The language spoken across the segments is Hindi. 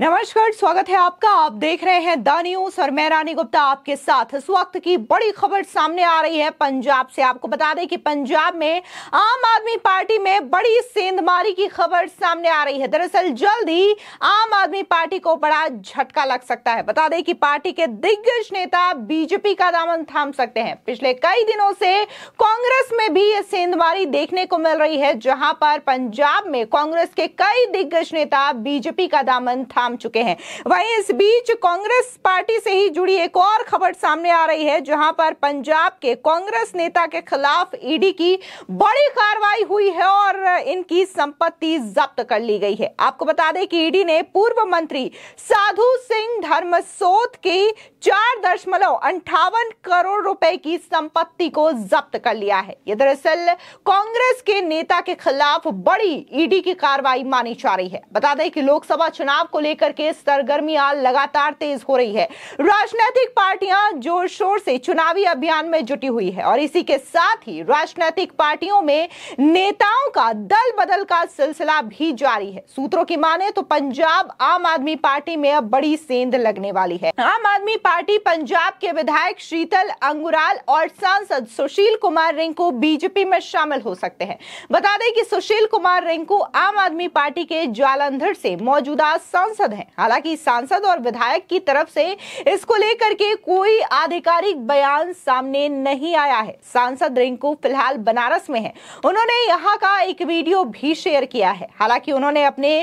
नमस्कार स्वागत है आपका आप देख रहे हैं द न्यूज और मैं रानी गुप्ता आपके साथ इस वक्त की बड़ी खबर सामने आ रही है पंजाब से आपको बता दें कि पंजाब में आम आदमी पार्टी में बड़ी सेंधमारी की खबर सामने आ रही है दरअसल जल्द ही आम आदमी पार्टी को बड़ा झटका लग सकता है बता दें कि पार्टी के दिग्गज नेता बीजेपी का दामन थाम सकते हैं पिछले कई दिनों से कांग्रेस में भी ये सेंधमारी देखने को मिल रही है जहां पर पंजाब में कांग्रेस के कई दिग्गज नेता बीजेपी का दामन थाम थाम चुके हैं वहीं इस बीच कांग्रेस पार्टी से ही जुड़ी एक और खबर सामने आ रही है जहां पर पंजाब के कांग्रेस नेता के खिलाफ ईडी की बड़ी कार्रवाई हुई है और इनकी संपत्ति जब्त कर ली गई है आपको बता दें कि ईडी ने पूर्व मंत्री साधु सिंह धर्मसोत की चार दशमलव अंठावन करोड़ रुपए की संपत्ति को जब्त कर लिया है यह दरअसल कांग्रेस के नेता के खिलाफ बड़ी ईडी की कार्रवाई मानी जा रही है बता दें कि लोकसभा चुनाव को लेकर लेकर के सरगर्मिया लगातार तेज हो रही है राजनीतिक पार्टियां जोर शोर से चुनावी अभियान में जुटी हुई है और इसी के साथ ही राजनीतिक पार्टियों में नेताओं का दल बदल का सिलसिला भी जारी है सूत्रों की माने तो पंजाब आम आदमी पार्टी में अब बड़ी सेंध लगने वाली है आम आदमी पार्टी पंजाब के विधायक शीतल अंगुराल और सांसद सुशील कुमार रिंकू बीजेपी में शामिल हो सकते हैं बता दें कि सुशील कुमार रिंकू आम आदमी पार्टी के जालंधर से मौजूदा सांसद सांसद हैं हालांकि सांसद और विधायक की तरफ से इसको लेकर के कोई आधिकारिक बयान सामने नहीं आया है सांसद रिंकू फिलहाल बनारस में है उन्होंने यहाँ का एक वीडियो भी शेयर किया है हालांकि उन्होंने अपने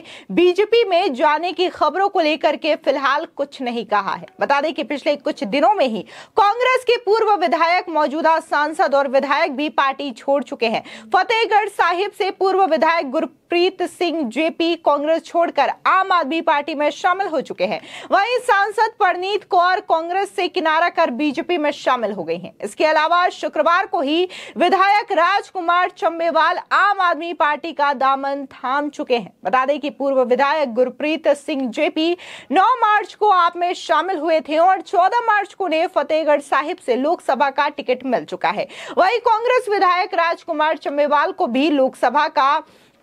बीजेपी में जाने की खबरों को लेकर के फिलहाल कुछ नहीं कहा है बता दें कि पिछले कुछ दिनों में ही कांग्रेस के पूर्व विधायक मौजूदा सांसद और विधायक भी पार्टी छोड़ चुके हैं फतेहगढ़ साहिब से पूर्व विधायक गुरु प्रीत सिंह जेपी कांग्रेस छोड़कर आम आदमी पार्टी में शामिल हो चुके हैं वहीं सांसद परनीत कौर कांग्रेस से किनारा कर बीजेपी में शामिल हो गई हैं इसके अलावा शुक्रवार को ही विधायक राजकुमार चंबेवाल आम आदमी पार्टी का दामन थाम चुके हैं बता दें कि पूर्व विधायक गुरप्रीत सिंह जेपी नौ मार्च को आप में शामिल हुए थे और चौदह मार्च को उन्हें फतेहगढ़ साहिब से लोकसभा का टिकट मिल चुका है वही कांग्रेस विधायक राजकुमार चंबेवाल को भी लोकसभा का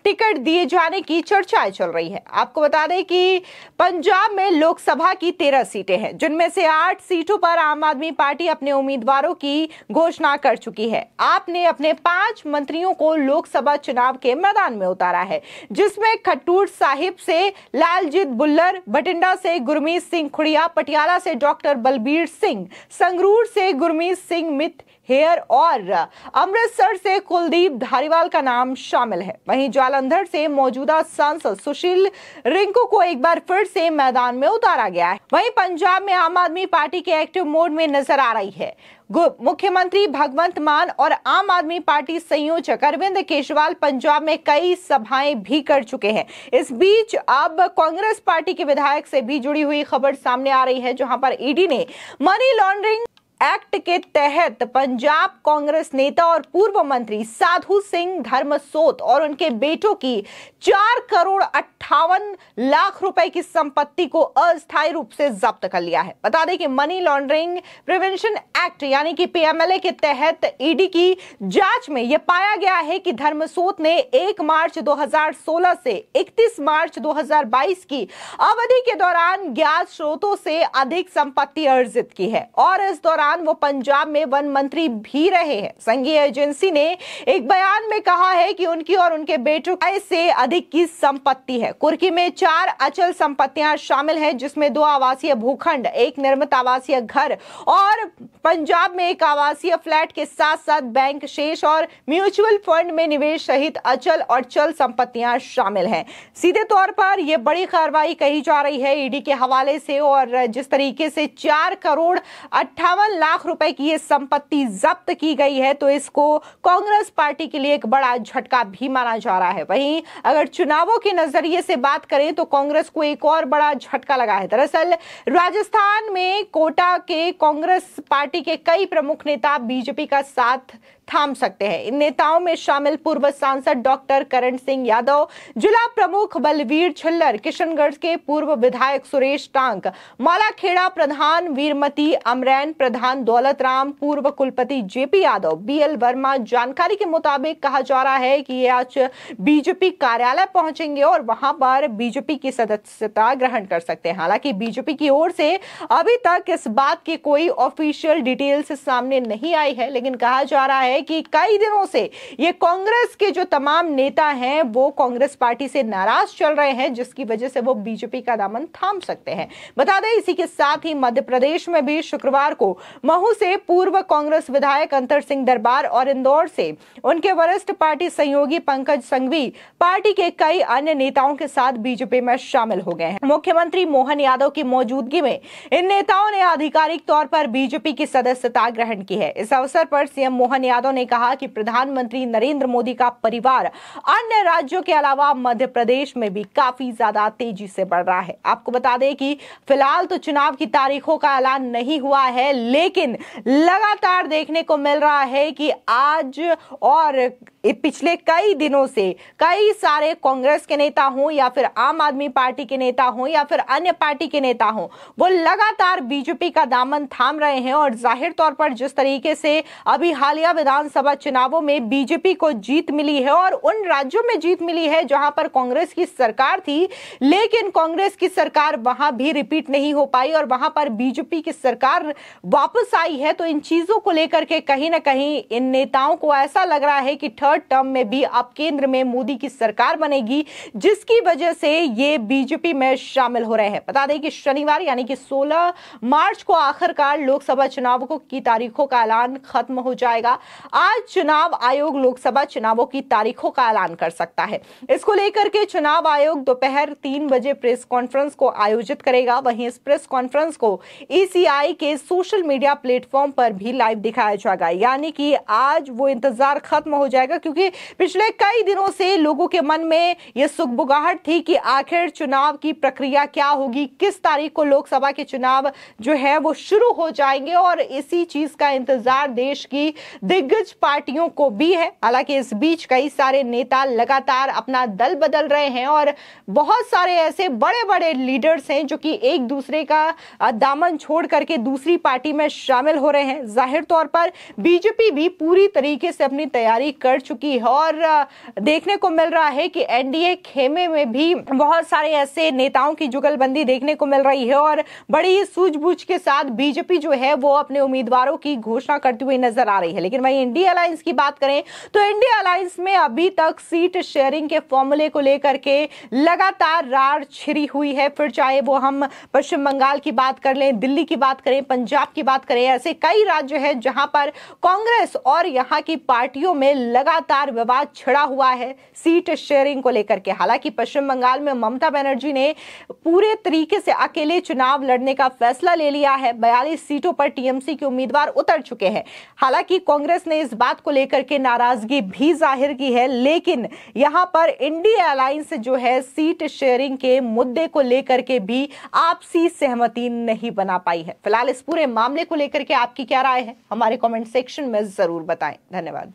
टिकट दिए जाने की चर्चाएं चल रही है आपको बता दें कि पंजाब में लोकसभा की तेरह सीटें हैं जिनमें से आठ सीटों पर आम आदमी पार्टी अपने उम्मीदवारों की घोषणा कर चुकी है आपने अपने पांच मंत्रियों को लोकसभा चुनाव के मैदान में उतारा है जिसमें खट्टूर साहिब से लालजीत बुल्लर बटिंडा से गुरमीत सिंह खुड़िया पटियाला से डॉक्टर बलबीर सिंह संगरूर से गुरमीत सिंह मित हेयर और अमृतसर से कुलदीप धारीवाल का नाम शामिल है वहीं जालंधर से मौजूदा सांसद सुशील रिंकू को एक बार फिर से मैदान में उतारा गया है वहीं पंजाब में आम आदमी पार्टी के एक्टिव मोड में नजर आ रही है मुख्यमंत्री भगवंत मान और आम आदमी पार्टी संयोजक अरविंद केजरीवाल पंजाब में कई सभाएं भी कर चुके हैं इस बीच अब कांग्रेस पार्टी के विधायक से भी जुड़ी हुई खबर सामने आ रही है जहां पर ईडी ने मनी लॉन्ड्रिंग एक्ट के तहत पंजाब कांग्रेस नेता और पूर्व मंत्री साधु सिंह धर्मसोत और उनके बेटों की चार करोड़ अट्ठावन लाख रुपए की संपत्ति को अस्थायी रूप से जब्त कर लिया है बता दें कि मनी लॉन्ड्रिंग प्रिवेंशन एक्ट यानी कि पीएमएलए के तहत ईडी की जांच में यह पाया गया है कि धर्मसोत ने 1 मार्च 2016 से 31 मार्च 2022 की अवधि के दौरान ज्ञात स्रोतों से अधिक संपत्ति अर्जित की है और इस दौरान दौरान वो पंजाब में वन मंत्री भी रहे हैं संघीय एजेंसी ने एक बयान में कहा है कि उनकी और उनके बेटों से अधिक की संपत्ति है कुर्की में चार अचल संपत्तियां शामिल है जिसमें दो आवासीय भूखंड एक निर्मित आवासीय घर और पंजाब में एक आवासीय फ्लैट के साथ साथ बैंक शेष और म्यूचुअल फंड में निवेश सहित अचल और चल संपत्तियां शामिल हैं सीधे तौर पर यह बड़ी कार्रवाई कही जा रही है ईडी के हवाले से और जिस तरीके से चार करोड़ अट्ठावन लाख रुपए की ये संपत्ति जब्त की गई है तो इसको कांग्रेस पार्टी के लिए एक बड़ा झटका भी माना जा रहा है वहीं अगर चुनावों के नजरिए से बात करें तो कांग्रेस को एक और बड़ा झटका लगा है दरअसल राजस्थान में कोटा के कांग्रेस पार्टी के कई प्रमुख नेता बीजेपी का साथ थाम सकते हैं इन नेताओं में शामिल पूर्व सांसद डॉक्टर करण सिंह यादव जिला प्रमुख बलवीर छिल्लर किशनगढ़ के पूर्व विधायक सुरेश टांक मालाखेड़ा प्रधान वीरमती अमरैन प्रधान दौलत राम पूर्व कुलपति जेपी यादव बीएल वर्मा जानकारी के मुताबिक कहा जा रहा है कि ये आज बीजेपी कार्यालय पहुंचेंगे और वहां पर बीजेपी की सदस्यता ग्रहण कर सकते हैं हालांकि बीजेपी की ओर से अभी तक इस बात की कोई ऑफिशियल डिटेल्स सामने नहीं आई है लेकिन कहा जा रहा है है कि कई दिनों से ये कांग्रेस के जो तमाम नेता हैं वो कांग्रेस पार्टी से नाराज चल रहे हैं जिसकी वजह से वो बीजेपी का दामन थाम सकते हैं बता दें इसी के साथ ही मध्य प्रदेश में भी शुक्रवार को महू से पूर्व कांग्रेस विधायक अंतर सिंह दरबार और इंदौर से उनके वरिष्ठ पार्टी सहयोगी पंकज संघवी पार्टी के कई अन्य नेताओं के साथ बीजेपी में शामिल हो गए हैं मुख्यमंत्री मोहन यादव की मौजूदगी में इन नेताओं ने आधिकारिक तौर पर बीजेपी की सदस्यता ग्रहण की है इस अवसर पर सीएम मोहन यादव यादव ने कहा कि प्रधानमंत्री नरेंद्र मोदी का परिवार अन्य राज्यों के अलावा मध्य प्रदेश में भी काफी ज्यादा तेजी से बढ़ रहा है आपको बता दें कि फिलहाल तो चुनाव की तारीखों का ऐलान नहीं हुआ है लेकिन लगातार देखने को मिल रहा है कि आज और पिछले कई दिनों से कई सारे कांग्रेस के नेता हों या फिर आम आदमी पार्टी के नेता हों या फिर अन्य पार्टी के नेता हों वो लगातार बीजेपी का दामन थाम रहे हैं और जाहिर तौर पर जिस तरीके से अभी हालिया विधानसभा चुनावों में बीजेपी को जीत मिली है और उन राज्यों में जीत मिली है जहां पर कांग्रेस की सरकार थी लेकिन कांग्रेस की सरकार वहां भी रिपीट नहीं हो पाई और वहां पर बीजेपी की सरकार वापस आई है तो इन चीजों को लेकर के कहीं ना कहीं इन नेताओं को ऐसा लग रहा है कि थर्ड टर्म में भी अब केंद्र में मोदी की सरकार बनेगी जिसकी वजह से ये बीजेपी में शामिल हो रहे हैं बता दें कि शनिवार यानी कि 16 मार्च को आखिरकार लोकसभा चुनावों की तारीखों का ऐलान खत्म हो जाएगा आज चुनाव आयोग लोकसभा चुनावों की तारीखों का ऐलान कर सकता है इसको लेकर के चुनाव आयोग दोपहर तीन बजे प्रेस कॉन्फ्रेंस को आयोजित करेगा वहीं इस प्रेस कॉन्फ्रेंस को ईसीआई के सोशल मीडिया प्लेटफॉर्म पर भी लाइव दिखाया जाएगा यानी कि आज वो इंतजार खत्म हो जाएगा क्योंकि पिछले कई दिनों से लोगों के मन में यह सुखबुगाहट थी कि आखिर चुनाव की प्रक्रिया क्या होगी किस तारीख को लोकसभा के चुनाव जो है वो शुरू हो जाएंगे और इसी चीज का इंतजार देश की दिग्गज पार्टियों को भी है हालांकि इस बीच कई सारे नेता लगातार अपना दल बदल रहे हैं और बहुत सारे ऐसे बड़े बड़े लीडर्स हैं जो कि एक दूसरे का दामन छोड़ करके दूसरी पार्टी में शामिल हो रहे हैं जाहिर तौर पर बीजेपी भी पूरी तरीके से अपनी तैयारी कर चुकी चुकी है और देखने को मिल रहा है कि एनडीए खेमे में भी बहुत सारे ऐसे नेताओं की जुगलबंदी देखने को मिल रही है और बड़ी सूझबूझ के साथ बीजेपी जो है वो अपने उम्मीदवारों की घोषणा करती हुई नजर आ रही है लेकिन वही एनडीए अलायंस की बात करें तो एनडीए अलायंस में अभी तक सीट शेयरिंग के फॉर्मूले को लेकर के लगातार रार छिरी हुई है फिर चाहे वो हम पश्चिम बंगाल की बात कर लें दिल्ली की बात करें पंजाब की बात करें ऐसे कई राज्य हैं जहां पर कांग्रेस और यहां की पार्टियों में लगातार लगातार विवाद छिड़ा हुआ है सीट शेयरिंग को लेकर के हालांकि पश्चिम बंगाल में ममता बनर्जी ने पूरे तरीके से अकेले चुनाव लड़ने का फैसला ले लिया है बयालीस सीटों पर टीएमसी के उम्मीदवार उतर चुके हैं हालांकि कांग्रेस ने इस बात को लेकर के नाराजगी भी जाहिर की है लेकिन यहां पर इंडिया अलायंस जो है सीट शेयरिंग के मुद्दे को लेकर के भी आपसी सहमति नहीं बना पाई है फिलहाल इस पूरे मामले को लेकर के आपकी क्या राय है हमारे कमेंट सेक्शन में जरूर बताएं धन्यवाद